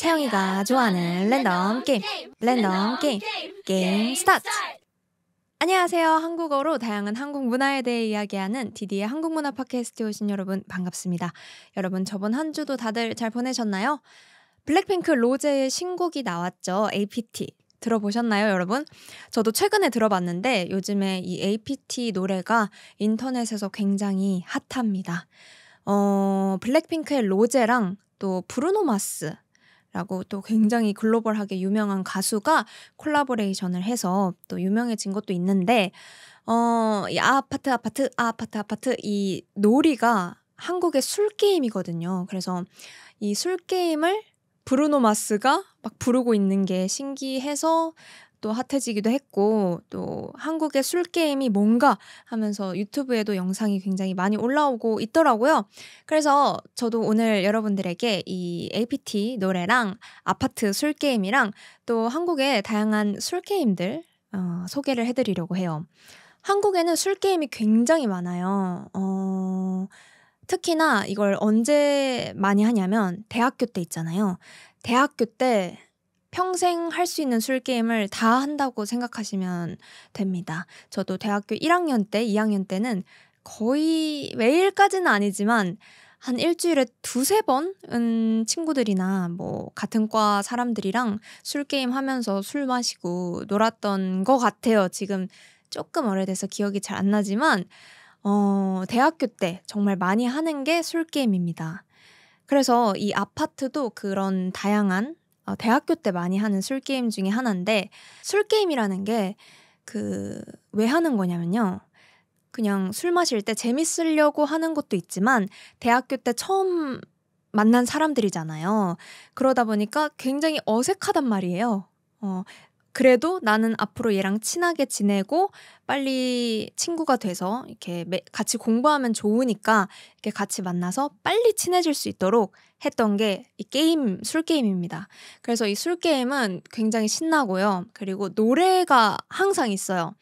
채영이가 좋아하는 랜덤 게임, 랜덤 게임, 게임 스타트! 안녕하세요. 한국어로 다양한 한국 문화에 대해 이야기하는 디디의 한국 문화 팟캐스트에 오신 여러분 반갑습니다. 여러분 저번 한 주도 다들 잘 보내셨나요? 블랙핑크 로제의 신곡이 나왔죠. APT. 들어보셨나요, 여러분? 저도 최근에 들어봤는데 요즘에 이 APT 노래가 인터넷에서 굉장히 핫합니다. 어, 블랙핑크의 로제랑 또 브루노 마스 라고 또 굉장히 글로벌하게 유명한 가수가 콜라보레이션을 해서 또 유명해진 것도 있는데, 어, 이 아파트, 아파트, 아파트, 아파트 이 놀이가 한국의 술게임이거든요. 그래서 이 술게임을 브루노 마스가 막 부르고 있는 게 신기해서 또 핫해지기도 했고 또 한국의 술 게임이 뭔가 하면서 유튜브에도 영상이 굉장히 많이 올라오고 있더라고요. 그래서 저도 오늘 여러분들에게 이 APT 노래랑 아파트 술 게임이랑 또 한국의 다양한 술 게임들 어, 소개를 해드리려고 해요. 한국에는 술 게임이 굉장히 많아요. 어, 특히나 이걸 언제 많이 하냐면 대학교 때 있잖아요. 대학교 때 평생 할 수 있는 술 게임을 다 한다고 생각하시면 됩니다. 저도 대학교 1학년 때, 2학년 때는 거의 매일까지는 아니지만 한 일주일에 두세 번은 친구들이나 뭐 같은 과 사람들이랑 술 게임 하면서 술 마시고 놀았던 것 같아요. 지금 조금 오래돼서 기억이 잘 안 나지만 어, 대학교 때 정말 많이 하는 게 술 게임입니다. 그래서 이 아파트도 그런 다양한 어, 대학교 때 많이 하는 술 게임 중에 하나인데 술 게임이라는 게 그 왜 하는 거냐면요. 그냥 술 마실 때 재밌으려고 하는 것도 있지만 대학교 때 처음 만난 사람들이잖아요. 그러다 보니까 굉장히 어색하단 말이에요. 어, 그래도 나는 앞으로 얘랑 친하게 지내고 빨리 친구가 돼서 이렇게 같이 공부하면 좋으니까 이렇게 같이 만나서 빨리 친해질 수 있도록 했던 게 이 게임 술 게임입니다. 그래서 이 술 게임은 굉장히 신나고요. 그리고 노래가 항상 있어요.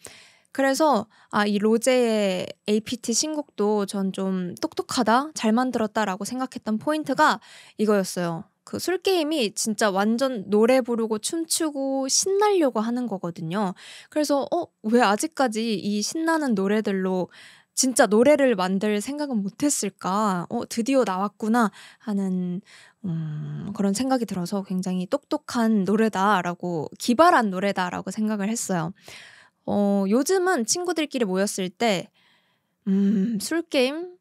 그래서 아이 로제의 APT 신곡도 전 좀 똑똑하다, 잘 만들었다라고 생각했던 포인트가 이거였어요. 그술 게임이 진짜 완전 노래 부르고 춤추고 신날려고 하는 거거든요. 그래서 어 왜 아직까지 이 신나는 노래들로 진짜 노래를 만들 생각은 못했을까? 어 드디어 나왔구나 하는 음, 그런 생각이 들어서 굉장히 똑똑한 노래다라고 기발한 노래다라고 생각을 했어요. 어 요즘은 친구들끼리 모였을 때 음, 술 게임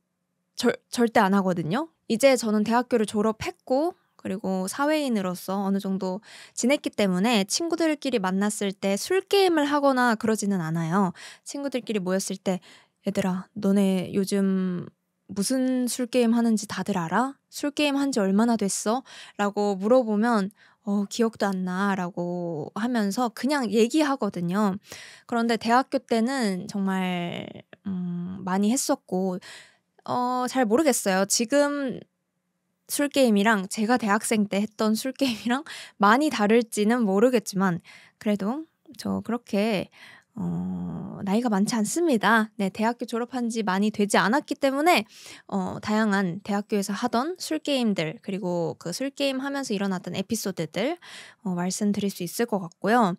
절, 절대 안 하거든요. 이제 저는 대학교를 졸업했고 그리고 사회인으로서 어느 정도 지냈기 때문에 친구들끼리 만났을 때 술 게임을 하거나 그러지는 않아요. 친구들끼리 모였을 때 얘들아, 너네 요즘 무슨 술 게임 하는지 다들 알아? 술 게임 한 지 얼마나 됐어? 라고 물어보면 어, 기억도 안 나라고 하면서 그냥 얘기하거든요. 그런데 대학교 때는 정말 음, 많이 했었고 어, 잘 모르겠어요. 지금 술 게임이랑 제가 대학생 때 했던 술 게임이랑 많이 다를지는 모르겠지만 그래도 저 그렇게 어, 나이가 많지 않습니다. 네, 대학교 졸업한 지 많이 되지 않았기 때문에 어, 다양한 대학교에서 하던 술 게임들 그리고 그 술 게임 하면서 일어났던 에피소드들 어, 말씀드릴 수 있을 것 같고요.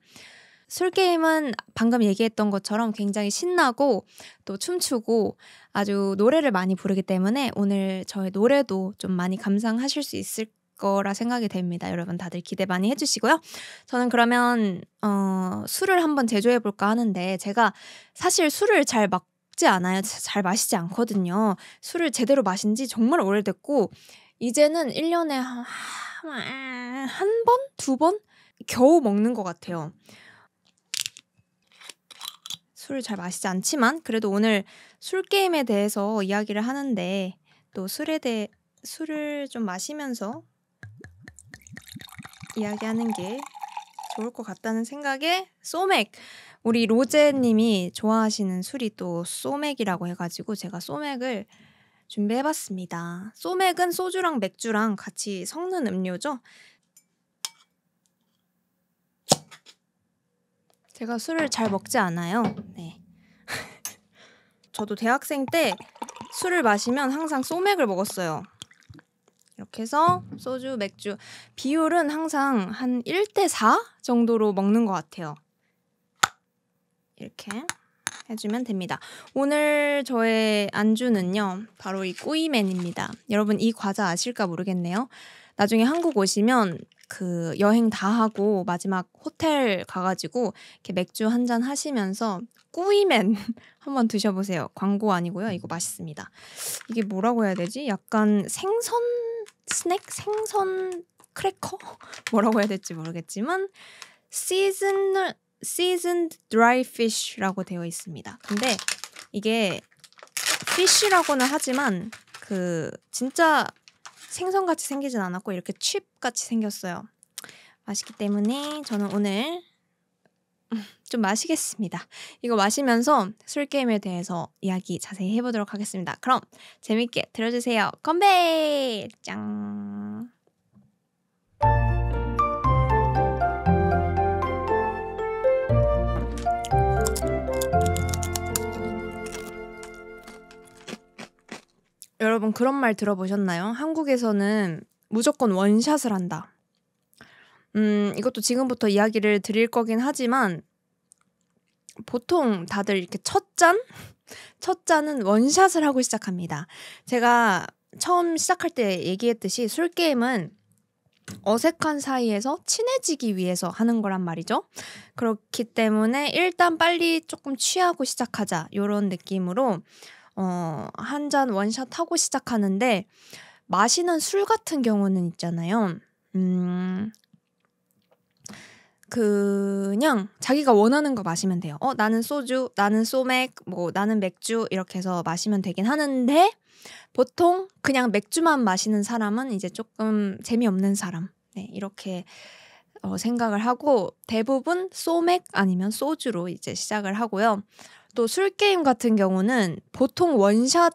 술 게임은 방금 얘기했던 것처럼 굉장히 신나고 또 춤추고 아주 노래를 많이 부르기 때문에 오늘 저의 노래도 좀 많이 감상하실 수 있을 거라 생각이 됩니다. 여러분 다들 기대 많이 해주시고요. 저는 그러면 어, 술을 한번 제조해 볼까 하는데 제가 사실 술을 잘 막지 않아요. 잘 마시지 않거든요. 술을 제대로 마신 지 정말 오래됐고 이제는 1년에 한 번? 두 번? 겨우 먹는 것 같아요. 술을 잘 마시지 않지만 그래도 오늘 술 게임에 대해서 이야기를 하는데 또 술에 대해 술을 좀 마시면서 이야기하는 게 좋을 것 같다는 생각에 소맥 우리 로제님이 좋아하시는 술이 또 소맥이라고 해가지고 제가 소맥을 준비해봤습니다. 소맥은 소주랑 맥주랑 같이 섞는 음료죠. 제가 술을 잘 먹지 않아요. 네. 저도 대학생 때 술을 마시면 항상 소맥을 먹었어요. 이렇게 해서 소주, 맥주 비율은 항상 한 1대 4 정도로 먹는 것 같아요. 이렇게 해주면 됩니다. 오늘 저의 안주는요, 바로 이 꾸이맨입니다. 여러분 이 과자 아실까 모르겠네요. 나중에 한국 오시면 그 여행 다 하고 마지막 호텔 가가지고 이렇게 맥주 한 잔 하시면서 꾸이맨 한번 드셔보세요. 광고 아니고요. 이거 맛있습니다. 이게 뭐라고 해야 되지? 약간 생선 스낵? 생선 크래커? 뭐라고 해야 될지 모르겠지만 시즌 시즌 드라이 피쉬라고 되어 있습니다. 근데 이게 피쉬라고는 하지만 그 진짜 생선같이 생기진 않았고 이렇게 칩같이 생겼어요. 맛있기 때문에 저는 오늘 좀 마시겠습니다. 이거 마시면서 술 게임에 대해서 이야기 자세히 해보도록 하겠습니다. 그럼 재밌게 들어주세요. 건배! 짱! 여러분 그런 말 들어보셨나요? 한국에서는 무조건 원샷을 한다. 음, 이것도 지금부터 이야기를 드릴 거긴 하지만 보통 다들 이렇게 첫 잔? 첫 잔은 원샷을 하고 시작합니다. 제가 처음 시작할 때 얘기했듯이 술게임은 어색한 사이에서 친해지기 위해서 하는 거란 말이죠. 그렇기 때문에 일단 빨리 조금 취하고 시작하자, 이런 느낌으로 어, 한 잔 원샷 하고 시작하는데 마시는 술 같은 경우는 있잖아요. 음, 그냥 자기가 원하는 거 마시면 돼요. 어, 나는 소주, 나는 소맥, 뭐 나는 맥주 이렇게 해서 마시면 되긴 하는데 보통 그냥 맥주만 마시는 사람은 이제 조금 재미없는 사람. 네, 이렇게 어, 생각을 하고 대부분 소맥 아니면 소주로 이제 시작을 하고요. 또술 게임 같은 경우는 보통 원샷을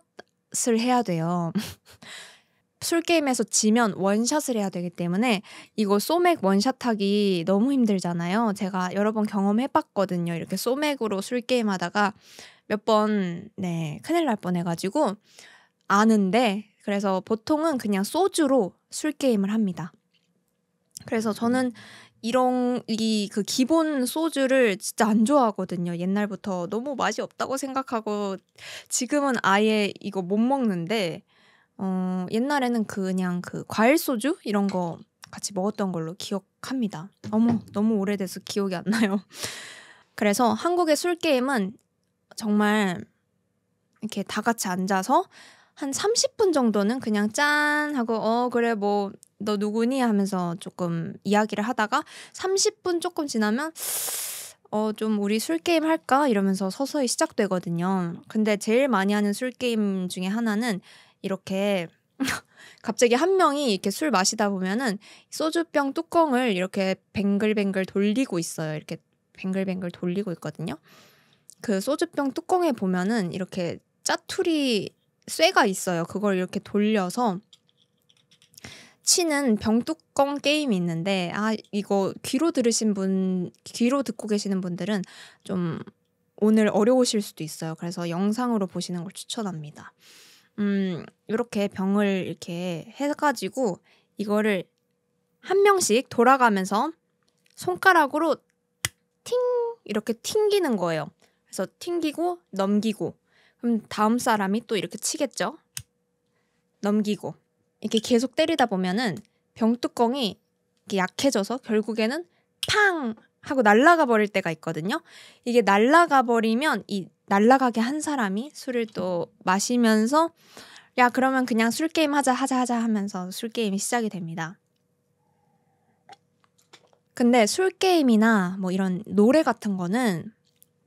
해야 돼요. 술 게임에서 지면 원샷을 해야 되기 때문에 이거 소맥 원샷하기 너무 힘들잖아요. 제가 여러 번 경험해봤거든요. 이렇게 소맥으로 술 게임하다가 몇 번네 큰일 날 뻔해가지고 아는데 그래서 보통은 그냥 소주로 술 게임을 합니다. 그래서 저는 이런 이그 기본 소주를 진짜 안 좋아하거든요. 옛날부터 너무 맛이 없다고 생각하고 지금은 아예 이거 못 먹는데 어 옛날에는 그냥 그 과일 소주 이런 거 같이 먹었던 걸로 기억합니다. 어머 너무 오래돼서 기억이 안 나요. 그래서 한국의 술 게임은 정말 이렇게 다 같이 앉아서 한 30분 정도는 그냥 짠 하고 어 그래 뭐너 누구니 하면서 조금 이야기를 하다가 30분 조금 지나면 어, 좀 우리 술게임 할까? 이러면서 서서히 시작되거든요. 근데 제일 많이 하는 술게임 중에 하나는 이렇게 갑자기 한 명이 이렇게 술 마시다 보면은 소주병 뚜껑을 이렇게 뱅글뱅글 돌리고 있어요. 이렇게 뱅글뱅글 돌리고 있거든요. 그 소주병 뚜껑에 보면은 이렇게 짜투리 쇠가 있어요. 그걸 이렇게 돌려서 치는 병뚜껑 게임이 있는데 아 이거 귀로 들으신 분 귀로 듣고 계시는 분들은 좀 오늘 어려우실 수도 있어요. 그래서 영상으로 보시는 걸 추천합니다. 음 이렇게 병을 이렇게 해가지고 이거를 한 명씩 돌아가면서 손가락으로 팅 이렇게 튕기는 거예요. 그래서 튕기고 넘기고 그럼 다음 사람이 또 이렇게 치겠죠. 넘기고 이렇게 계속 때리다 보면은 병뚜껑이 이렇게 약해져서 결국에는 팡 하고 날라가 버릴 때가 있거든요. 이게 날라가 버리면 이 날라가게 한 사람이 술을 또 마시면서 야 그러면 그냥 술 게임 하자 하자 하자 하면서 술 게임이 시작이 됩니다. 근데 술 게임이나 뭐 이런 노래 같은 거는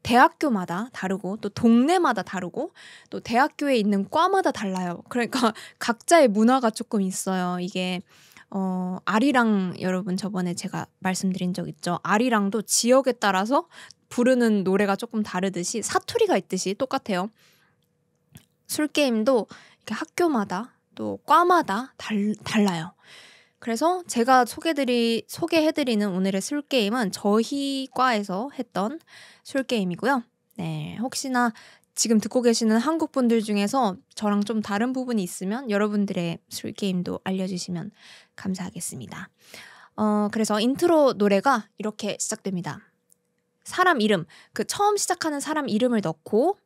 대학교마다 다르고 또 동네마다 다르고 또 대학교에 있는 과마다 달라요. 그러니까 각자의 문화가 조금 있어요. 이게 어, 아리랑 여러분 저번에 제가 말씀드린 적 있죠. 아리랑도 지역에 따라서 부르는 노래가 조금 다르듯이 사투리가 있듯이 똑같아요. 술 게임도 학교마다 또 과마다 달, 달라요. 그래서 제가 소개드리, 소개해드리는 오늘의 술게임은 저희 과에서 했던 술게임이고요. 네, 혹시나 지금 듣고 계시는 한국 분들 중에서 저랑 좀 다른 부분이 있으면 여러분들의 술게임도 알려주시면 감사하겠습니다. 어, 그래서 인트로 노래가 이렇게 시작됩니다. 사람 이름, 그 처음 시작하는 사람 이름을 넣고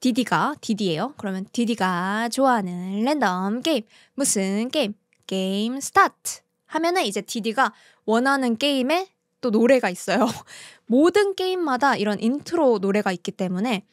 디디가 디디예요. 그러면 디디가 좋아하는 랜덤 게임 무슨 게임? 게임 스타트. 하면은 이제 디디가 원하는 게임에 또 노래가 있어요. 모든 게임마다 이런 인트로 노래가 있기 때문에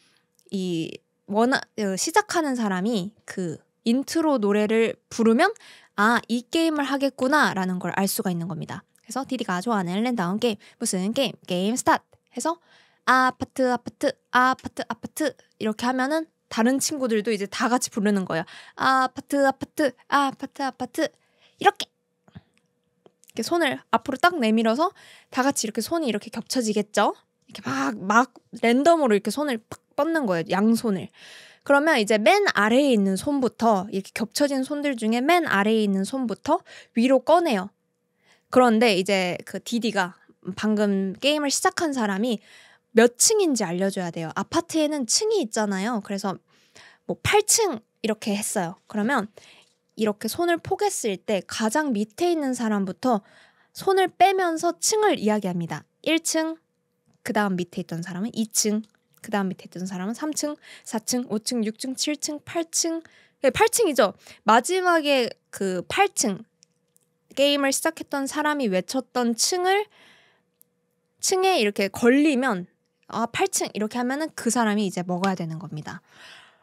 이 원하, 어, 시작하는 사람이 그 인트로 노래를 부르면 아, 이 게임을 하겠구나 라는 걸 알 수가 있는 겁니다. 그래서 디디가 좋아하는 랜다운 게임, 무슨 게임, 게임 스타트 해서 아파트, 아파트, 아파트, 아파트 이렇게 하면은 다른 친구들도 이제 다 같이 부르는 거예요. 아파트, 아파트, 아파트, 아파트 이렇게 이렇게 손을 앞으로 딱 내밀어서 다 같이 이렇게 손이 이렇게 겹쳐지겠죠? 이렇게 막, 막 랜덤으로 이렇게 손을 팍 뻗는 거예요. 양손을. 그러면 이제 맨 아래에 있는 손부터 이렇게 겹쳐진 손들 중에 맨 아래에 있는 손부터 위로 꺼내요. 그런데 이제 그 디디가 방금 게임을 시작한 사람이 몇 층인지 알려줘야 돼요. 아파트에는 층이 있잖아요. 그래서 뭐 8층 이렇게 했어요. 그러면 이렇게 손을 포겠을 때 가장 밑에 있는 사람부터 손을 빼면서 층을 이야기합니다. 1층, 그 다음 밑에 있던 사람은 2층, 그 다음 밑에 있던 사람은 3층, 4층, 5층, 6층, 7층, 8층, 8층이죠. 예, 마지막에 그 8층 게임을 시작했던 사람이 외쳤던 층을 층에 이렇게 걸리면 아 8층 이렇게 하면은 그 사람이 이제 먹어야 되는 겁니다.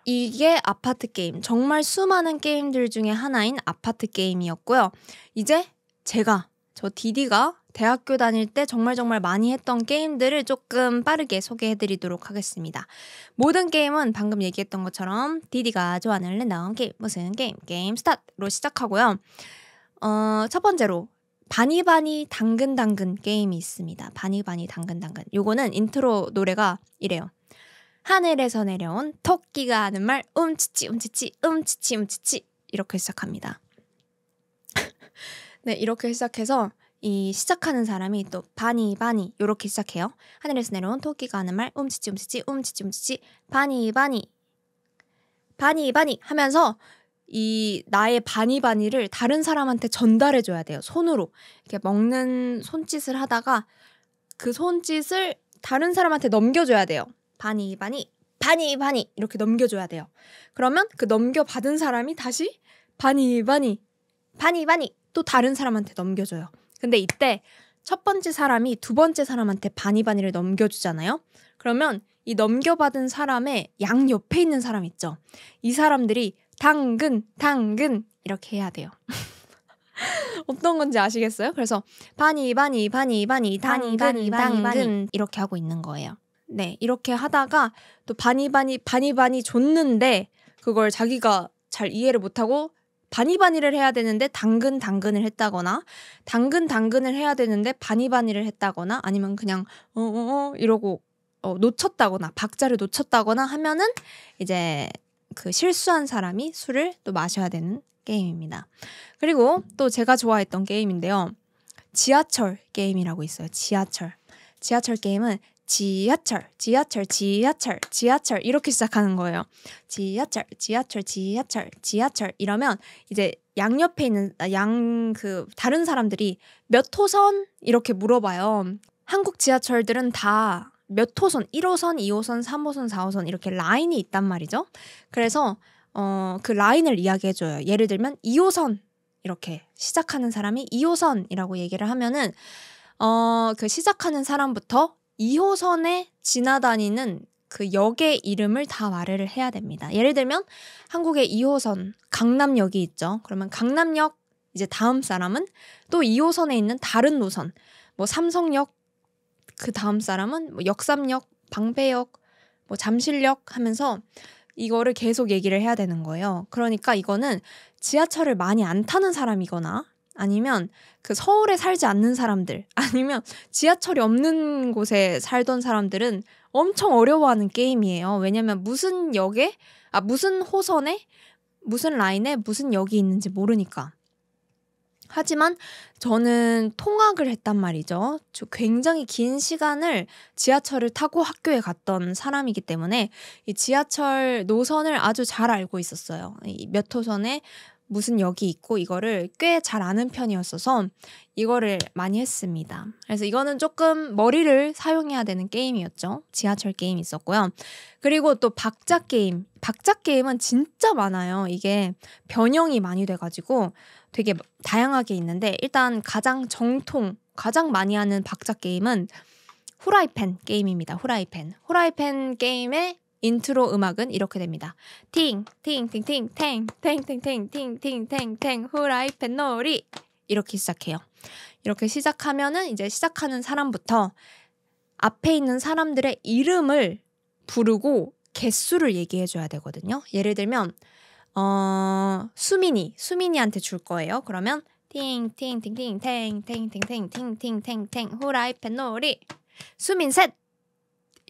이게 아파트 게임, 정말 수많은 게임들 중에 하나인 아파트 게임이었고요. 이제 제가, 저 디디가 대학교 다닐 때 정말 정말 많이 했던 게임들을 조금 빠르게 소개해 드리도록 하겠습니다. 모든 게임은 방금 얘기했던 것처럼 디디가 좋아하는 랜덤 게임, 무슨 게임, 게임 스타트로 시작하고요. 어, 첫 번째로 바니바니 당근당근 게임이 있습니다. 바니바니 당근당근. 요거는 인트로 노래가 이래요. 하늘에서 내려온 토끼가 하는 말 움치치 움치치 움치치 움치치 이렇게 시작합니다. 네, 이렇게 시작해서 이 시작하는 사람이 또 바니 바니 이렇게 시작해요. 하늘에서 내려온 토끼가 하는 말 움치치 움치치 움치치 움치치 바니 바니 바니 바니 하면서 이 나의 바니 바니를 다른 사람한테 전달해 줘야 돼요. 손으로 이렇게 먹는 손짓을 하다가 그 손짓을 다른 사람한테 넘겨줘야 돼요. 바니 바니 바니 바니 이렇게 넘겨줘야 돼요. 그러면 그 넘겨받은 사람이 다시 바니 바니 바니 바니 또 다른 사람한테 넘겨줘요. 근데 이때 첫 번째 사람이 두 번째 사람한테 바니 바니를 넘겨주잖아요. 그러면 이 넘겨받은 사람의 양 옆에 있는 사람 있죠. 이 사람들이 당근 당근 이렇게 해야 돼요. 어떤 건지 아시겠어요? 그래서 바니 바니 바니 반니 단이 반이 당근 이렇게 하고 있는 거예요. 네, 이렇게 하다가 또 바니바니 바니바니 줬는데 그걸 자기가 잘 이해를 못하고 바니바니를 해야 되는데 당근 당근을 했다거나 당근 당근을 해야 되는데 바니바니를 했다거나 아니면 그냥 어어어 어, 어 이러고 어, 놓쳤다거나 박자를 놓쳤다거나 하면은 이제 그 실수한 사람이 술을 또 마셔야 되는 게임입니다. 그리고 또 제가 좋아했던 게임인데요. 지하철 게임이라고 있어요. 지하철. 지하철 게임은 지하철, 지하철, 지하철, 지하철 이렇게 시작하는 거예요. 지하철, 지하철, 지하철, 지하철 이러면 이제 양 옆에 있는 아, 양그 다른 사람들이 몇 호선 이렇게 물어봐요. 한국 지하철들은 다 몇 호선, 1호선, 2호선, 3호선, 4호선 이렇게 라인이 있단 말이죠. 그래서 어, 그 라인을 이야기해 줘요. 예를 들면 2호선 이렇게 시작하는 사람이 2호선이라고 얘기를 하면은 어, 그 시작하는 사람부터 2호선에 지나다니는 그 역의 이름을 다 말을 해야 됩니다. 예를 들면 한국의 2호선 강남역이 있죠. 그러면 강남역 이제 다음 사람은 또 2호선에 있는 다른 노선 뭐 삼성역 그 다음 사람은 뭐 역삼역, 방배역, 뭐 잠실역 하면서 이거를 계속 얘기를 해야 되는 거예요. 그러니까 이거는 지하철을 많이 안 타는 사람이거나 아니면 그 서울에 살지 않는 사람들, 아니면 지하철이 없는 곳에 살던 사람들은 엄청 어려워하는 게임이에요. 왜냐면 무슨 역에, 아, 무슨 호선에, 무슨 라인에, 무슨 역이 있는지 모르니까. 하지만 저는 통학을 했단 말이죠. 굉장히 긴 시간을 지하철을 타고 학교에 갔던 사람이기 때문에 이 지하철 노선을 아주 잘 알고 있었어요. 몇 호선에 무슨 역이 있고 이거를 꽤 잘 아는 편이었어서 이거를 많이 했습니다. 그래서 이거는 조금 머리를 사용해야 되는 게임이었죠. 지하철 게임 있었고요. 그리고 또 박자 게임. 박자 게임은 진짜 많아요. 이게 변형이 많이 돼가지고 되게 다양하게 있는데 일단 가장 정통, 가장 많이 하는 박자 게임은 후라이팬 게임입니다. 후라이팬. 후라이팬 게임에 인트로 음악은 이렇게 됩니다. 팅, 팅, 팅, 팅, 탱, 탱, 탱, 탱, t 탱, 탱, 후라이팬 놀이. 이렇게 시작해요. 이렇게 시작하면은 이제 시작하는 사람부터 앞에 있는 사람들의 이름을 부르고 개수를 얘기해 줘야 되거든요. 예를 들면 어, 수민이, 수민이한테 줄 거예요. 그러면 팅팅팅팅탱탱탱탱탱탱탱 후라이팬 놀이 수민 셋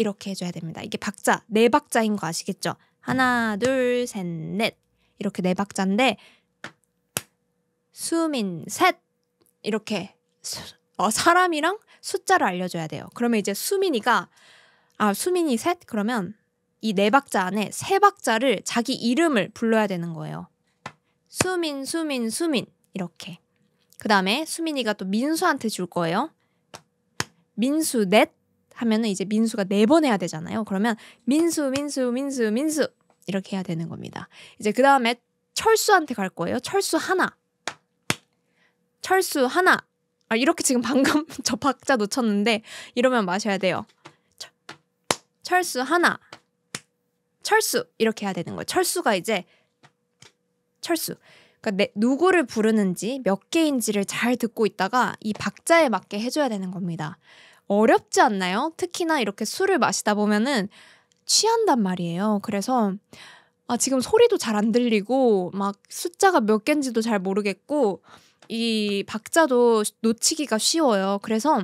이렇게 해줘야 됩니다. 이게 박자, 네 박자인 거 아시겠죠? 하나, 둘, 셋, 넷. 이렇게 네 박자인데, 수민, 셋. 이렇게 수, 어, 사람이랑 숫자를 알려줘야 돼요. 그러면 이제 수민이가, 아, 수민이 셋? 그러면 이 네 박자 안에 세 박자를 자기 이름을 불러야 되는 거예요. 수민, 수민, 수민. 이렇게. 그 다음에 수민이가 또 민수한테 줄 거예요. 민수 넷. 하면은 이제 민수가 네 번 해야 되잖아요. 그러면 민수, 민수, 민수, 민수 이렇게 해야 되는 겁니다. 이제 그 다음에 철수한테 갈 거예요. 철수 하나, 철수 하나. 아, 이렇게 지금 방금 저 박자 놓쳤는데 이러면 마셔야 돼요. 철, 철수 하나, 철수 이렇게 해야 되는 거예요. 철수가 이제 철수. 그러니까 내, 누구를 부르는지 몇 개인지를 잘 듣고 있다가 이 박자에 맞게 해줘야 되는 겁니다. 어렵지 않나요? 특히나 이렇게 술을 마시다 보면은 취한단 말이에요. 그래서 아, 지금 소리도 잘 안 들리고 막 숫자가 몇 개인지도 잘 모르겠고 이 박자도 놓치기가 쉬워요. 그래서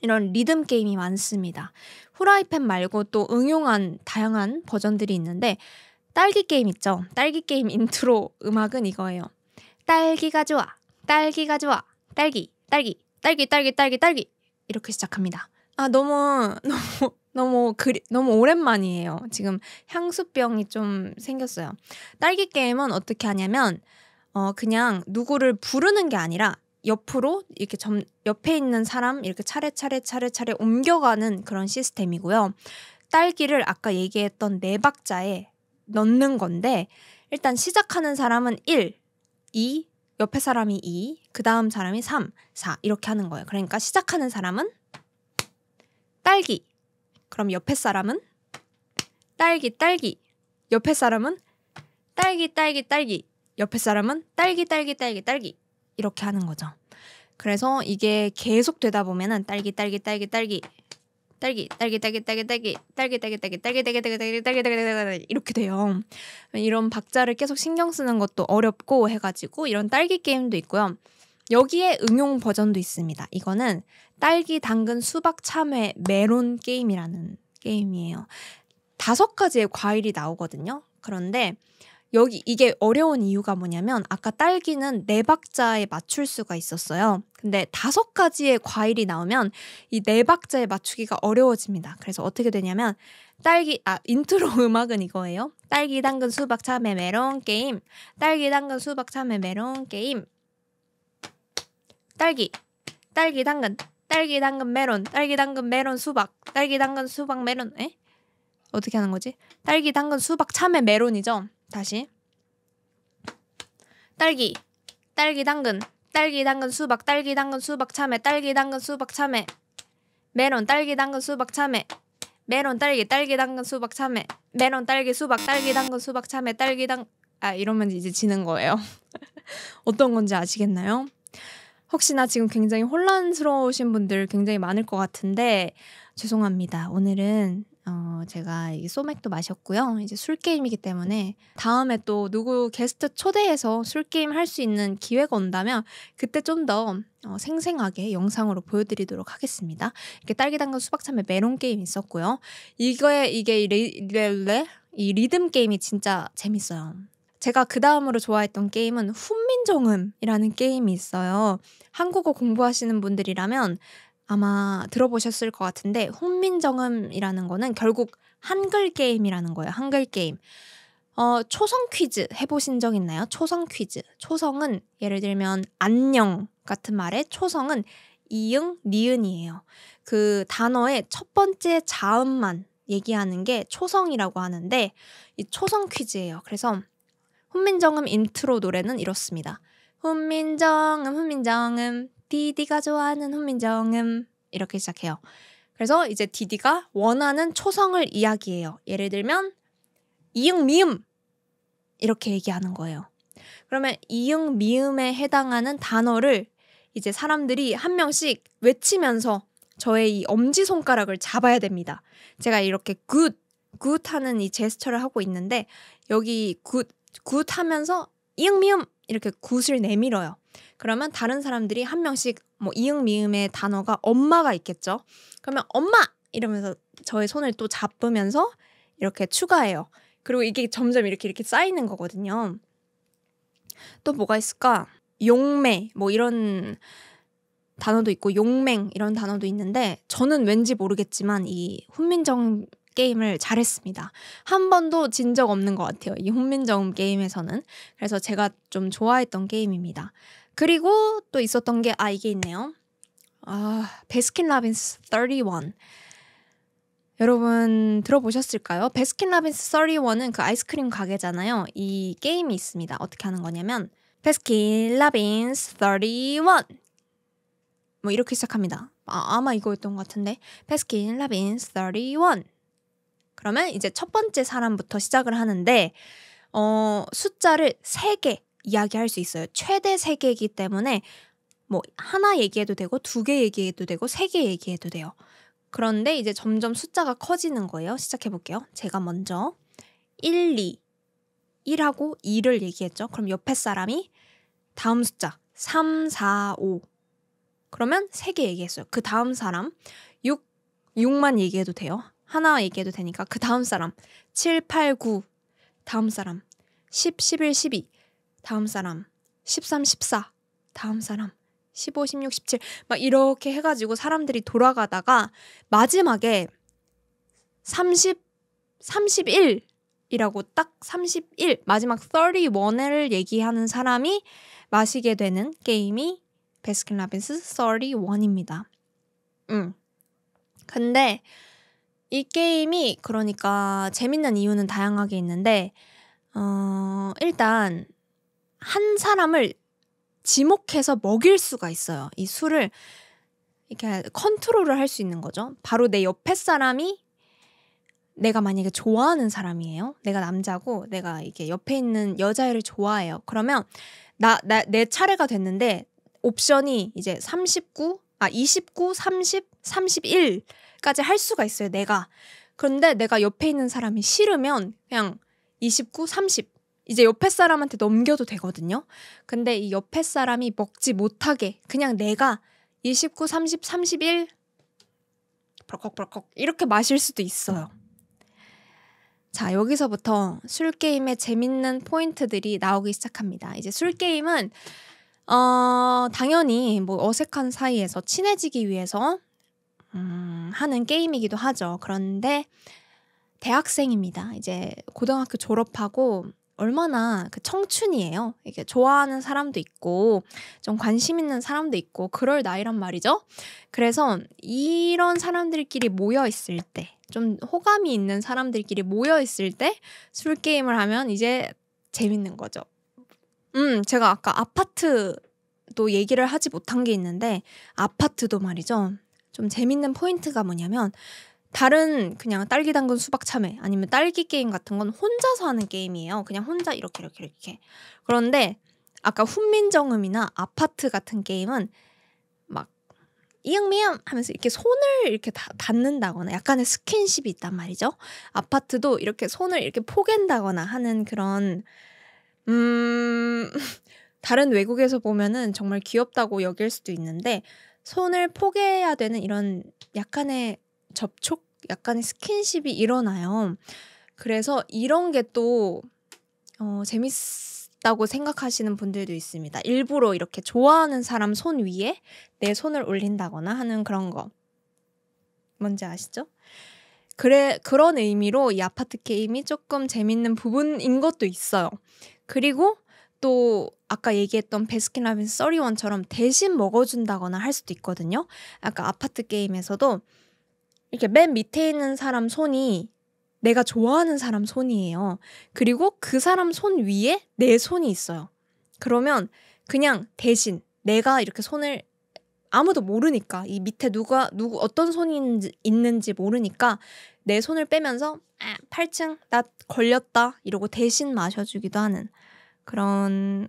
이런 리듬 게임이 많습니다. 후라이팬 말고 또 응용한 다양한 버전들이 있는데 딸기 게임 있죠. 딸기 게임 인트로 음악은 이거예요. 딸기가 좋아. 딸기가 좋아. 딸기, 딸기, 딸기, 딸기, 딸기, 딸기, 딸기. 이렇게 시작합니다. 아 너무 너무 너무 그리, 너무 오랜만이에요. 지금 향수병이 좀 생겼어요. 딸기 게임은 어떻게 하냐면 어 그냥 누구를 부르는 게 아니라 옆으로 이렇게 점, 옆에 있는 사람 이렇게 차례차례 차례차례 옮겨가는 그런 시스템이고요. 딸기를 아까 얘기했던 네 박자에 넣는 건데 일단 시작하는 사람은 1, 2, 옆에 사람이 2, 그 다음 사람이 3, 4 이렇게 하는 거예요. 그러니까 시작하는 사람은 딸기. 그럼 옆에 사람은 딸기, 딸기. 옆에 사람은 딸기, 딸기, 딸기. 옆에 사람은 딸기, 딸기, 딸기, 딸기. 이렇게 하는 거죠. 그래서 이게 계속 되다 보면은 딸기, 딸기, 딸기, 딸기. 딸기 딸기 딸기 딸기 딸기 딸기 딸기 딸기 딸기 딸기 딸기 딸기 딸기 딸기 딸기 딸기, 이렇게 돼요. 이런 박자를 계속 신경 쓰는 것도 어렵고 해가지고 이런 딸기 게임도 있고요. 여기에 응용 버전도 있습니다. 이거는 딸기, 당근, 수박, 참외, 메론 게임이라는 게임이에요. 다섯 가지의 과일이 나오거든요. 그런데 여기 이게 어려운 이유가 뭐냐면 아까 딸기는 네 박자에 맞출 수가 있었어요. 근데 다섯 가지의 과일이 나오면 이 네 박자에 맞추기가 어려워집니다. 그래서 어떻게 되냐면 딸기 아 인트로 음악은 이거예요. 딸기 당근 수박 참외 메론 게임. 딸기 당근 수박 참외 메론 게임. 딸기, 딸기 당근, 딸기 당근 메론, 딸기 당근 메론 수박, 딸기 당근 수박 메론. 에? 어떻게 하는 거지? 딸기 당근 수박 참외 메론이죠. 다시. 딸기, 딸기 당근, 딸기 당근 수박, 딸기 당근 수박 참외, 딸기 당근 수박 참외. 메론, 딸기 당근 수박 참외. 메론 딸기 딸기 당근 수박 참외 메론 딸기 수박 딸기 당근 수박 참외 딸기 당 아 이러면 이제 지는 거예요 어떤 건지 아시겠나요? 혹시나 지금 굉장히 혼란스러우신 분들 굉장히 많을 것 같은데 죄송합니다. 오늘은 어, 제가 이 소맥도 마셨고요. 이제 술 게임이기 때문에 다음에 또 누구 게스트 초대해서 술 게임 할 수 있는 기회가 온다면 그때 좀더 어, 생생하게 영상으로 보여드리도록 하겠습니다. 이렇게 딸기당근 수박참외 메론 게임 있었고요. 이거에 이게 레, 레, 이 리듬 게임이 진짜 재밌어요. 제가 그 다음으로 좋아했던 게임은 훈민정음이라는 게임이 있어요. 한국어 공부하시는 분들이라면 아마 들어보셨을 것 같은데 훈민정음이라는 거는 결국 한글 게임이라는 거예요. 한글 게임. 어, 초성 퀴즈 해보신 적 있나요? 초성 퀴즈. 초성은 예를 들면 안녕 같은 말에 초성은 이응, 니은이에요. 그 단어의 첫 번째 자음만 얘기하는 게 초성이라고 하는데 이 초성 퀴즈예요. 그래서 훈민정음 인트로 노래는 이렇습니다. 훈민정음, 훈민정음, 디디가 좋아하는 훈민정음. 이렇게 시작해요. 그래서 이제 디디가 원하는 초성을 이야기해요. 예를 들면, 이응, 미음. 이렇게 얘기하는 거예요. 그러면 이응, 미음에 해당하는 단어를 이제 사람들이 한 명씩 외치면서 저의 이 엄지손가락을 잡아야 됩니다. 제가 이렇게 굿, 굿 하는 이 제스처를 하고 있는데 여기 굿굿 하면서 이응 미음 이렇게 굿을 내밀어요. 그러면 다른 사람들이 한 명씩 뭐 이응 미음의 단어가 엄마가 있겠죠. 그러면 엄마 이러면서 저의 손을 또 잡으면서 이렇게 추가해요. 그리고 이게 점점 이렇게 이렇게 쌓이는 거거든요. 또 뭐가 있을까? 용매 뭐 이런 단어도 있고 용맹 이런 단어도 있는데 저는 왠지 모르겠지만 이 훈민정 게임을 잘했습니다. 한 번도 진 적 없는 것 같아요. 이 혼민정 게임에서는. 그래서 제가 좀 좋아했던 게임입니다. 그리고 또 있었던 게, 아, 이게 있네요. 아, 베스킨 라빈스 31. 여러분 들어보셨을까요? 베스킨 라빈스 31은 그 아이스크림 가게잖아요. 이 게임이 있습니다. 어떻게 하는 거냐면, 베스킨 라빈스 31. 뭐 이렇게 시작합니다. 아, 아마 이거였던 것 같은데. 베스킨 라빈스 31. 그러면 이제 첫 번째 사람부터 시작을 하는데 어, 숫자를 세 개 이야기할 수 있어요. 최대 세개이기 때문에 뭐 하나 얘기해도 되고 두 개 얘기해도 되고 세 개 얘기해도 돼요. 그런데 이제 점점 숫자가 커지는 거예요. 시작해 볼게요. 제가 먼저 1, 2 1하고 2를 얘기했죠. 그럼 옆에 사람이 다음 숫자 3, 4, 5 그러면 세 개 얘기했어요. 그 다음 사람 6, 6만 얘기해도 돼요. 하나 얘기해도 되니까 그 다음 사람 7, 8, 9 다음 사람 10, 11, 12 다음 사람 13, 14 다음 사람 15, 16, 17 막 이렇게 해가지고 사람들이 돌아가다가 마지막에 30, 31 이라고 딱 31, 마지막 31을 얘기하는 사람이 마시게 되는 게임이 베스킨라빈스 31입니다. 음. 근데 이 게임이 그러니까 재밌는 이유는 다양하게 있는데 어, 일단 한 사람을 지목해서 먹일 수가 있어요. 이 술을 이렇게 컨트롤을 할 수 있는 거죠. 바로 내 옆에 사람이 내가 만약에 좋아하는 사람이에요. 내가 남자고 내가 이게 옆에 있는 여자애를 좋아해요. 그러면 나 내 차례가 됐는데 옵션이 이제 39, 아 29, 30, 31까지 할 수가 있어요. 내가. 그런데 내가 옆에 있는 사람이 싫으면 그냥 29, 30 이제 옆에 사람한테 넘겨도 되거든요. 근데 이 옆에 사람이 먹지 못하게 그냥 내가 29, 30, 31 벌컥벌컥 이렇게 마실 수도 있어요. 자, 여기서부터 술게임의 재밌는 포인트들이 나오기 시작합니다. 이제 술게임은 어, 당연히 뭐 어색한 사이에서 친해지기 위해서 음, 하는 게임이기도 하죠. 그런데 대학생입니다. 이제 고등학교 졸업하고 얼마나 그 청춘이에요. 이게 좋아하는 사람도 있고 좀 관심 있는 사람도 있고 그럴 나이란 말이죠. 그래서 이런 사람들끼리 모여 있을 때 좀 호감이 있는 사람들끼리 모여 있을 때 술 게임을 하면 이제 재밌는 거죠. 음, 제가 아까 아파트도 얘기를 하지 못한 게 있는데 아파트도 말이죠. 좀 재밌는 포인트가 뭐냐면 다른 그냥 딸기 당근 수박 참외 아니면 딸기 게임 같은 건 혼자서 하는 게임이에요. 그냥 혼자 이렇게 이렇게 이렇게. 그런데 아까 훈민정음이나 아파트 같은 게임은 막이응미음 하면서 이렇게 손을 이렇게 다, 닿는다거나 약간의 스킨십이 있단 말이죠. 아파트도 이렇게 손을 이렇게 포갠다거나 하는 그런 음, 다른 외국에서 보면은 정말 귀엽다고 여길 수도 있는데 손을 포개야 되는 이런 약간의 접촉, 약간의 스킨십이 일어나요. 그래서 이런 게 또 어, 재밌다고 생각하시는 분들도 있습니다. 일부러 이렇게 좋아하는 사람 손 위에 내 손을 올린다거나 하는 그런 거. 뭔지 아시죠? 그래 그런 의미로 이 아파트 게임이 조금 재밌는 부분인 것도 있어요. 그리고 또 아까 얘기했던 베스킨라빈스 31처럼 대신 먹어준다거나 할 수도 있거든요. 아까 아파트 게임에서도 이렇게 맨 밑에 있는 사람 손이 내가 좋아하는 사람 손이에요. 그리고 그 사람 손 위에 내 손이 있어요. 그러면 그냥 대신 내가 이렇게 손을 아무도 모르니까 이 밑에 누가 누구 어떤 손이 있는지 모르니까 내 손을 빼면서 아, 8층 나 걸렸다 이러고 대신 마셔주기도 하는 그런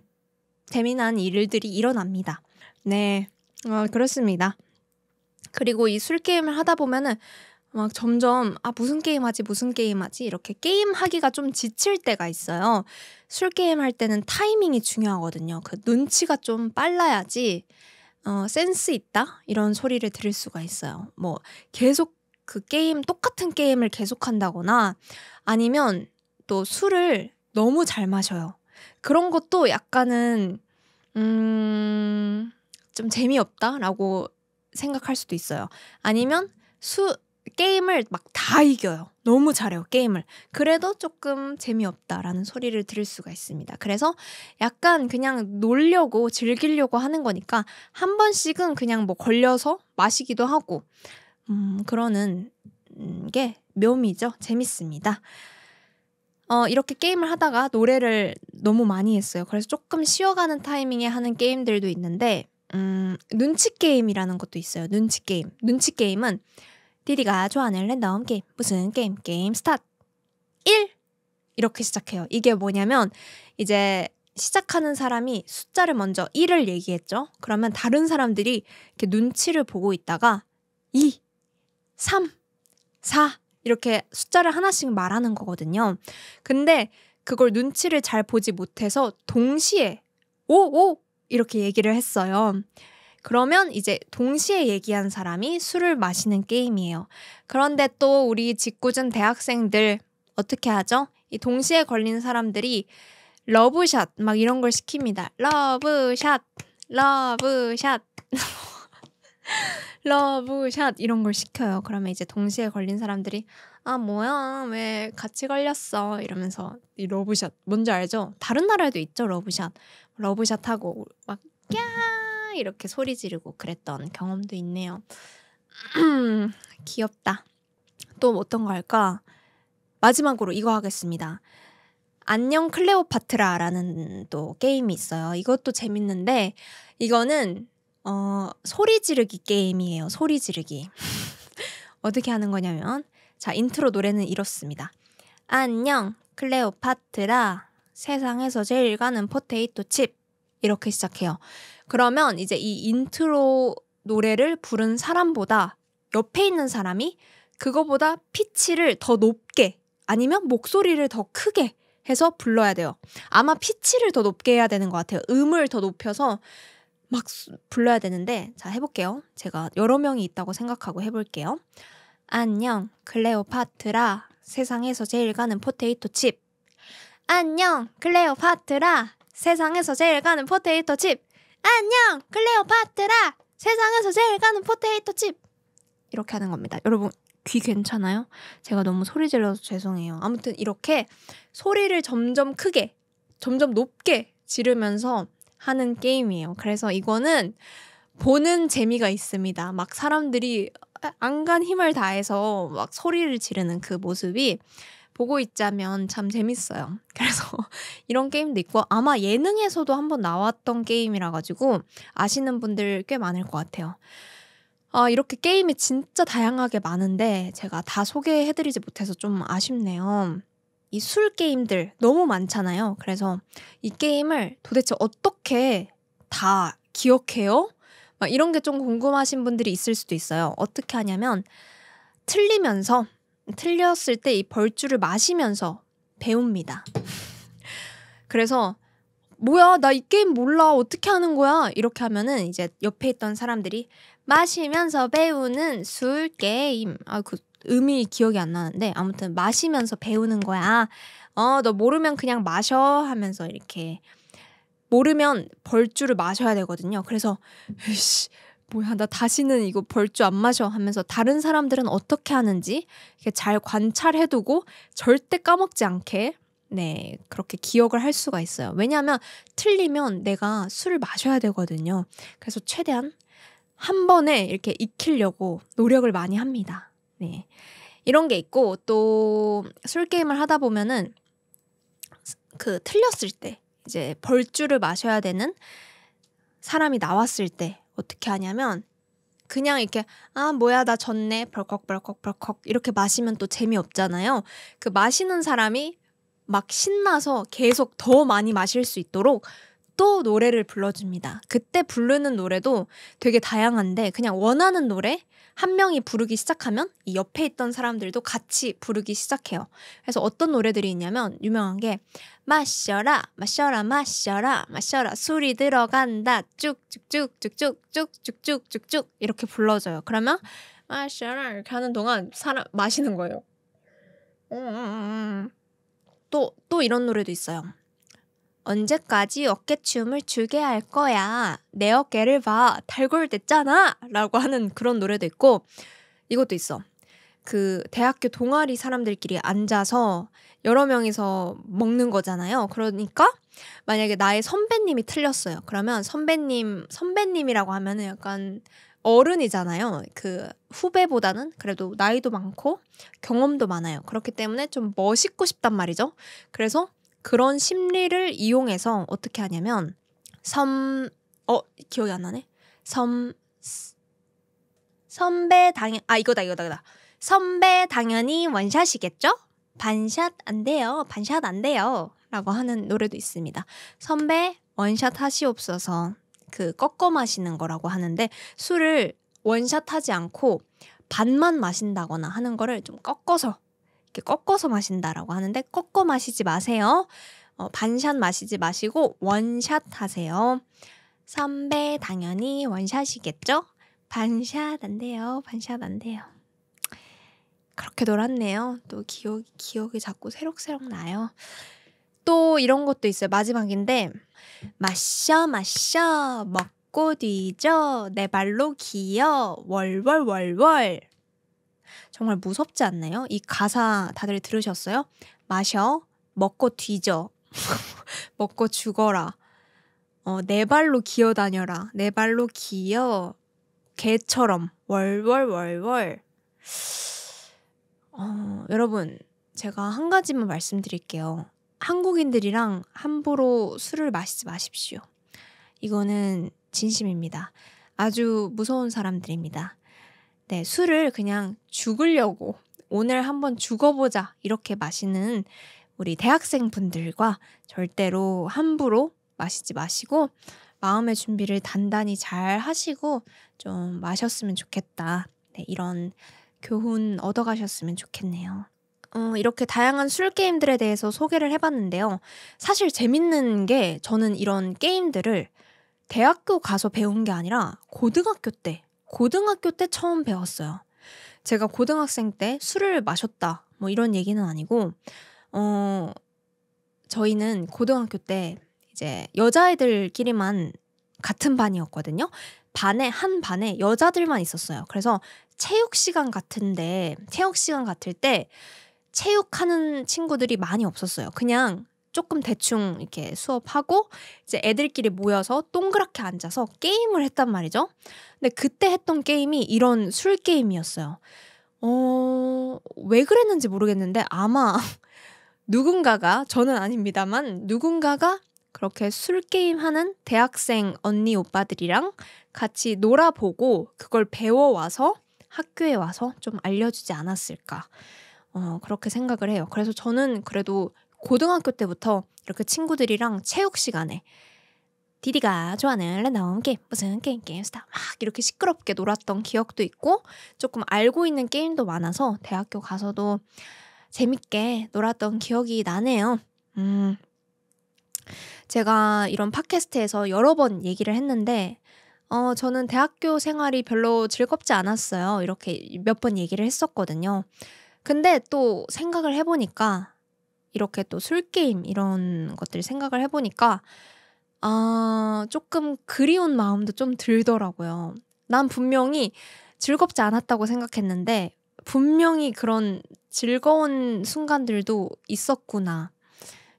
재미난 일들이 일어납니다. 네, 어, 그렇습니다. 그리고 이 술 게임을 하다 보면은 막 점점 아 무슨 게임 하지 무슨 게임 하지 이렇게 게임 하기가 좀 지칠 때가 있어요. 술 게임 할 때는 타이밍이 중요하거든요. 그 눈치가 좀 빨라야지 어, 센스 있다 이런 소리를 들을 수가 있어요. 뭐 계속 그 게임 똑같은 게임을 계속한다거나 아니면 또 술을 너무 잘 마셔요. 그런 것도 약간은 음, 좀 재미없다라고 생각할 수도 있어요. 아니면 수 게임을 막 다 이겨요. 너무 잘해요, 게임을. 그래도 조금 재미없다라는 소리를 들을 수가 있습니다. 그래서 약간 그냥 놀려고, 즐기려고 하는 거니까 한 번씩은 그냥 뭐 걸려서 마시기도 하고, 음, 그러는 음, 게 묘미죠. 재밌습니다. 어, 이렇게 게임을 하다가 노래를 너무 많이 했어요. 그래서 조금 쉬어가는 타이밍에 하는 게임들도 있는데, 음, 눈치 게임이라는 것도 있어요. 눈치 게임. 눈치 게임은 디디가 좋아하는 랜덤 게임 무슨 게임 게임 스타트 1 이렇게 시작해요. 이게 뭐냐면 이제 시작하는 사람이 숫자를 먼저 1을 얘기했죠. 그러면 다른 사람들이 이렇게 눈치를 보고 있다가 2, 3, 4 이렇게 숫자를 하나씩 말하는 거거든요. 근데 그걸 눈치를 잘 보지 못해서 동시에 오오 오! 이렇게 얘기를 했어요. 그러면 이제 동시에 얘기한 사람이 술을 마시는 게임이에요. 그런데 또 우리 짓궂은 대학생들 어떻게 하죠? 이 동시에 걸린 사람들이 러브샷 막 이런 걸 시킵니다. 러브샷, 러브샷, 러브샷 이런 걸 시켜요. 그러면 이제 동시에 걸린 사람들이 아 뭐야 왜 같이 걸렸어 이러면서 이 러브샷 뭔지 알죠? 다른 나라에도 있죠 러브샷. 러브샷 하고 막 꺄. 이렇게 소리 지르고 그랬던 경험도 있네요. 귀엽다. 또 어떤 거 할까? 마지막으로 이거 하겠습니다. 안녕 클레오파트라라는 또 게임이 있어요. 이것도 재밌는데 이거는 어, 소리 지르기 게임이에요. 소리 지르기. 어떻게 하는 거냐면 자, 인트로 노래는 이렇습니다. 안녕 클레오파트라 세상에서 제일 가는 포테이토 칩 이렇게 시작해요. 그러면 이제 이 인트로 노래를 부른 사람보다 옆에 있는 사람이 그거보다 피치를 더 높게 아니면 목소리를 더 크게 해서 불러야 돼요. 아마 피치를 더 높게 해야 되는 것 같아요. 음을 더 높여서 막 불러야 되는데 자 해볼게요. 제가 여러 명이 있다고 생각하고 해볼게요. 안녕 클레오파트라 세상에서 제일 가는 포테이토 칩 안녕 클레오파트라 세상에서 제일 가는 포테이토 칩 안녕 클레오파트라 세상에서 제일 가는 포테이토 칩 이렇게 하는 겁니다. 여러분 귀 괜찮아요? 제가 너무 소리 질러서 죄송해요. 아무튼 이렇게 소리를 점점 크게 점점 높게 지르면서 하는 게임이에요. 그래서 이거는 보는 재미가 있습니다. 막 사람들이 안간 힘을 다해서 막 소리를 지르는 그 모습이 보고 있자면 참 재밌어요. 그래서 이런 게임도 있고 아마 예능에서도 한번 나왔던 게임이라 가지고 아시는 분들 꽤 많을 것 같아요. 아, 이렇게 게임이 진짜 다양하게 많은데 제가 다 소개해드리지 못해서 좀 아쉽네요. 이 술 게임들 너무 많잖아요. 그래서 이 게임을 도대체 어떻게 다 기억해요? 막 이런 게 좀 궁금하신 분들이 있을 수도 있어요. 어떻게 하냐면 틀리면서 틀렸을 때 이 벌주를 마시면서 배웁니다. 그래서 뭐야 나 이 게임 몰라 어떻게 하는 거야 이렇게 하면은 이제 옆에 있던 사람들이 마시면서 배우는 술 게임 아그 음이 기억이 안 나는데 아무튼 마시면서 배우는 거야 어너 모르면 그냥 마셔 하면서 이렇게 모르면 벌주를 마셔야 되거든요 그래서 에이씨 뭐야 나 다시는 이거 벌주 안 마셔 하면서 다른 사람들은 어떻게 하는지 잘 관찰해두고 절대 까먹지 않게 네 그렇게 기억을 할 수가 있어요 왜냐하면 틀리면 내가 술을 마셔야 되거든요 그래서 최대한 한 번에 이렇게 익히려고 노력을 많이 합니다 네 이런 게 있고 또 술 게임을 하다 보면은 그 틀렸을 때 이제 벌주를 마셔야 되는 사람이 나왔을 때 어떻게 하냐면 그냥 이렇게 아 뭐야 나 졌네 벌컥벌컥벌컥 벌컥 이렇게 마시면 또 재미없잖아요. 그 마시는 사람이 막 신나서 계속 더 많이 마실 수 있도록 또 노래를 불러줍니다. 그때 부르는 노래도 되게 다양한데 그냥 원하는 노래 한 명이 부르기 시작하면 이 옆에 있던 사람들도 같이 부르기 시작해요. 그래서 어떤 노래들이 있냐면 유명한 게 마셔라 마셔라 마셔라 마셔라 술이 들어간다 쭉쭉쭉쭉쭉쭉쭉쭉쭉쭉 이렇게 불러줘요. 그러면 마셔라 이렇게 하는 동안 사람 마시는 거예요. 또또 음, 음, 음, 또 이런 노래도 있어요. 언제까지 어깨춤을 추게 할 거야? 내 어깨를 봐. 달골됐잖아. 라고 하는 그런 노래도 있고 이것도 있어. 그 대학교 동아리 사람들끼리 앉아서 여러 명이서 먹는 거잖아요. 그러니까 만약에 나의 선배님이 틀렸어요. 그러면 선배님 선배님이라고 하면은 약간 어른이잖아요. 그 후배보다는 그래도 나이도 많고 경험도 많아요. 그렇기 때문에 좀 멋있고 싶단 말이죠. 그래서 그런 심리를 이용해서 어떻게 하냐면 섬 어 기억이 안 나네 섬 선배 당연 아 이거다 이거다 이거다 선배 당연히 원샷이겠죠 반샷 안 돼요 반샷 안 돼요 라고 하는 노래도 있습니다 선배 원샷 하시옵소서 그 꺾어 마시는 거라고 하는데 술을 원샷 하지 않고 반만 마신다거나 하는 거를 좀 꺾어서 이 꺾어서 마신다라고 하는데 꺾어 마시지 마세요. 어, 반샷 마시지 마시고 원샷 하세요. 선배 당연히 원샷이겠죠? 반샷 안 돼요. 반샷 안 돼요. 그렇게 놀았네요. 또 기억 기억이 자꾸 새록새록 나요. 또 이런 것도 있어요. 마지막인데 마셔 마셔 먹고 뒤져 내 발로 기어 월월월월 정말 무섭지 않나요? 이 가사 다들 들으셨어요? 마셔, 먹고 뒤져, 먹고 죽어라, 어, 네 발로 기어다녀라, 네 발로 기어, 개처럼, 월월월월. 어, 여러분, 제가 한 가지만 말씀드릴게요. 한국인들이랑 함부로 술을 마시지 마십시오. 이거는 진심입니다. 아주 무서운 사람들입니다. 네, 술을 그냥 죽으려고 오늘 한번 죽어보자 이렇게 마시는 우리 대학생 분들과 절대로 함부로 마시지 마시고 마음의 준비를 단단히 잘 하시고 좀 마셨으면 좋겠다. 네, 이런 교훈 얻어가셨으면 좋겠네요. 어, 이렇게 다양한 술 게임들에 대해서 소개를 해봤는데요. 사실 재밌는 게 저는 이런 게임들을 대학교 가서 배운 게 아니라 고등학교 때 고등학교 때 처음 배웠어요. 제가 고등학생 때 술을 마셨다 뭐 이런 얘기는 아니고 어 저희는 고등학교 때 이제 여자애들끼리만 같은 반이었거든요. 반에 한 반에 여자들만 있었어요. 그래서 체육 시간 같은데 체육 시간 같을 때 체육하는 친구들이 많이 없었어요. 그냥 조금 대충 이렇게 수업하고 이제 애들끼리 모여서 동그랗게 앉아서 게임을 했단 말이죠. 근데 그때 했던 게임이 이런 술 게임이었어요. 어, 왜 그랬는지 모르겠는데 아마 누군가가 저는 아닙니다만 누군가가 그렇게 술 게임 하는 대학생 언니 오빠들이랑 같이 놀아보고 그걸 배워와서 학교에 와서 좀 알려주지 않았을까. 어, 그렇게 생각을 해요. 그래서 저는 그래도 고등학교 때부터 이렇게 친구들이랑 체육 시간에 디디가 좋아하는 랜덤 게임 무슨 게임 게임 스타 막 이렇게 시끄럽게 놀았던 기억도 있고 조금 알고 있는 게임도 많아서 대학교 가서도 재밌게 놀았던 기억이 나네요. 음. 제가 이런 팟캐스트에서 여러 번 얘기를 했는데 어, 저는 대학교 생활이 별로 즐겁지 않았어요. 이렇게 몇 번 얘기를 했었거든요. 근데 또 생각을 해보니까 이렇게 또 술게임 이런 것들 생각을 해보니까 아, 조금 그리운 마음도 좀 들더라고요. 난 분명히 즐겁지 않았다고 생각했는데 분명히 그런 즐거운 순간들도 있었구나.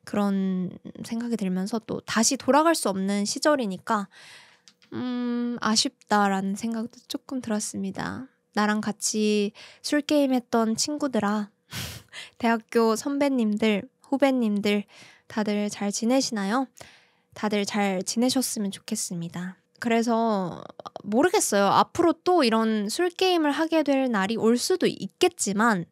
그런 생각이 들면서 또 다시 돌아갈 수 없는 시절이니까 음, 아쉽다라는 생각도 조금 들었습니다. 나랑 같이 술 게임 했던 친구들아, 대학교 선배님들, 후배님들 다들 잘 지내시나요? 다들 잘 지내셨으면 좋겠습니다. 그래서 모르겠어요. 앞으로 또 이런 술 게임을 하게 될 날이 올 수도 있겠지만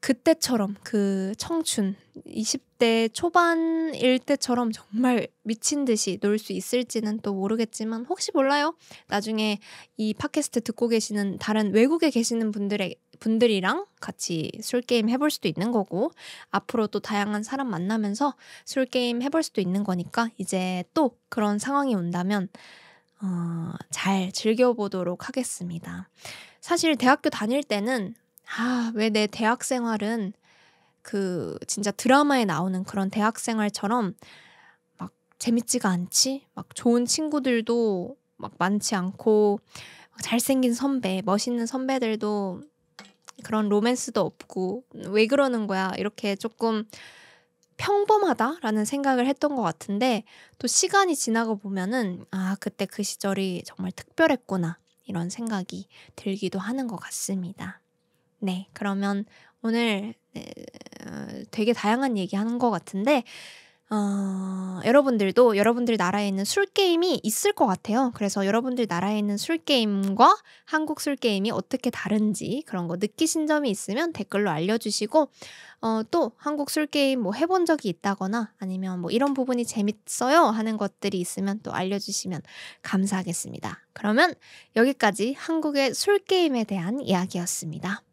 그때처럼 그 청춘 20 20대 초반일 때처럼 정말 미친 듯이 놀 수 있을지는 또 모르겠지만 혹시 몰라요. 나중에 이 팟캐스트 듣고 계시는 다른 외국에 계시는 분들의 분들이랑 같이 술 게임 해볼 수도 있는 거고 앞으로 또 다양한 사람 만나면서 술 게임 해볼 수도 있는 거니까 이제 또 그런 상황이 온다면 어, 잘 즐겨보도록 하겠습니다. 사실 대학교 다닐 때는 아, 왜 내 대학 생활은 그 진짜 드라마에 나오는 그런 대학생활처럼 막 재밌지가 않지? 막 좋은 친구들도 막 많지 않고 잘생긴 선배, 멋있는 선배들도 그런 로맨스도 없고 왜 그러는 거야? 이렇게 조금 평범하다라는 생각을 했던 것 같은데 또 시간이 지나고 보면은 아 그때 그 시절이 정말 특별했구나 이런 생각이 들기도 하는 것 같습니다. 네, 그러면 오늘 네, 어, 되게 다양한 얘기 하는 것 같은데, 어, 여러분들도 여러분들 나라에 있는 술 게임이 있을 것 같아요. 그래서 여러분들 나라에 있는 술 게임과 한국 술 게임이 어떻게 다른지 그런 거 느끼신 점이 있으면 댓글로 알려주시고 어, 또 한국 술 게임 뭐 해본 적이 있다거나 아니면 뭐 이런 부분이 재밌어요 하는 것들이 있으면 또 알려주시면 감사하겠습니다. 그러면 여기까지 한국의 술 게임에 대한 이야기였습니다.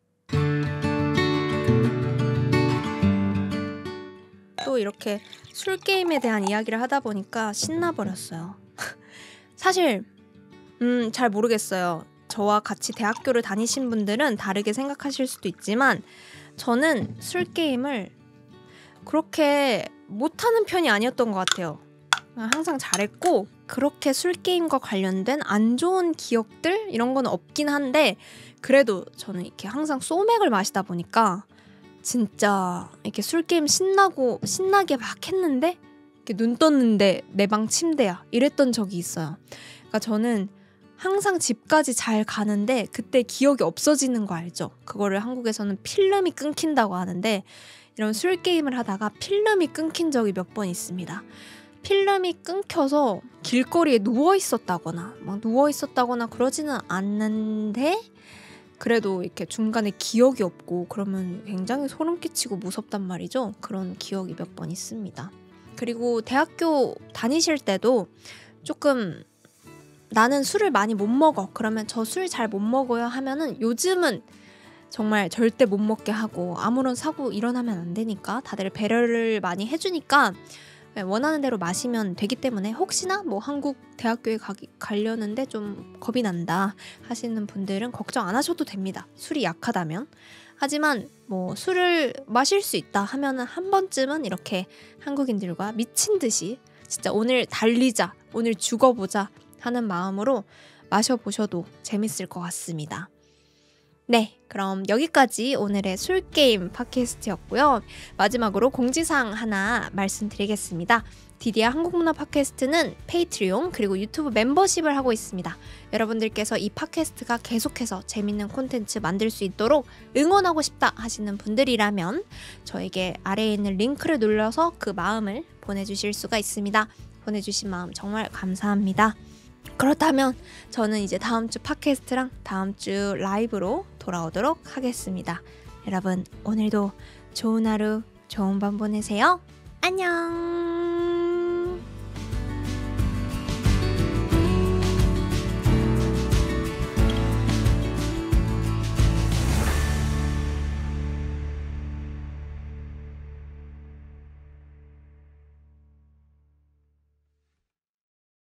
또 이렇게 술 게임에 대한 이야기를 하다 보니까 신나 버렸어요. 사실 음, 잘 모르겠어요. 저와 같이 대학교를 다니신 분들은 다르게 생각하실 수도 있지만 저는 술 게임을 그렇게 못하는 편이 아니었던 것 같아요. 항상 잘했고 그렇게 술 게임과 관련된 안 좋은 기억들 이런 건 없긴 한데 그래도 저는 이렇게 항상 소맥을 마시다 보니까 진짜 이렇게 술 게임 신나고 신나게 막 했는데 이렇게 눈 떴는데 내 방 침대야 이랬던 적이 있어요. 그러니까 저는 항상 집까지 잘 가는데 그때 기억이 없어지는 거 알죠? 그거를 한국에서는 필름이 끊긴다고 하는데 이런 술 게임을 하다가 필름이 끊긴 적이 몇 번 있습니다. 필름이 끊겨서 길거리에 누워 있었다거나 막 누워 있었다거나 그러지는 않는데 그래도 이렇게 중간에 기억이 없고 그러면 굉장히 소름 끼치고 무섭단 말이죠. 그런 기억이 몇 번 있습니다. 그리고 대학교 다니실 때도 조금 나는 술을 많이 못 먹어. 그러면 저 술 잘 못 먹어요 하면은 요즘은 정말 절대 못 먹게 하고 아무런 사고 일어나면 안 되니까 다들 배려를 많이 해주니까 네, 원하는 대로 마시면 되기 때문에 혹시나 뭐 한국 대학교에 가기, 가려는데 좀 겁이 난다 하시는 분들은 걱정 안 하셔도 됩니다. 술이 약하다면. 하지만 뭐 술을 마실 수 있다 하면은 한 번쯤은 이렇게 한국인들과 미친 듯이 진짜 오늘 달리자, 오늘 죽어보자 하는 마음으로 마셔보셔도 재밌을 것 같습니다. 네, 그럼 여기까지 오늘의 술게임 팟캐스트였고요. 마지막으로 공지사항 하나 말씀드리겠습니다. 디디아 한국문화 팟캐스트는 페이트리온 그리고 유튜브 멤버십을 하고 있습니다. 여러분들께서 이 팟캐스트가 계속해서 재밌는 콘텐츠 만들 수 있도록 응원하고 싶다 하시는 분들이라면 저에게 아래에 있는 링크를 눌러서 그 마음을 보내주실 수가 있습니다. 보내주신 마음 정말 감사합니다. 그렇다면 저는 이제 다음 주 팟캐스트랑 다음 주 라이브로 돌아오도록 하겠습니다. 여러분, 오늘도 좋은 하루, 좋은 밤 보내세요. 안녕!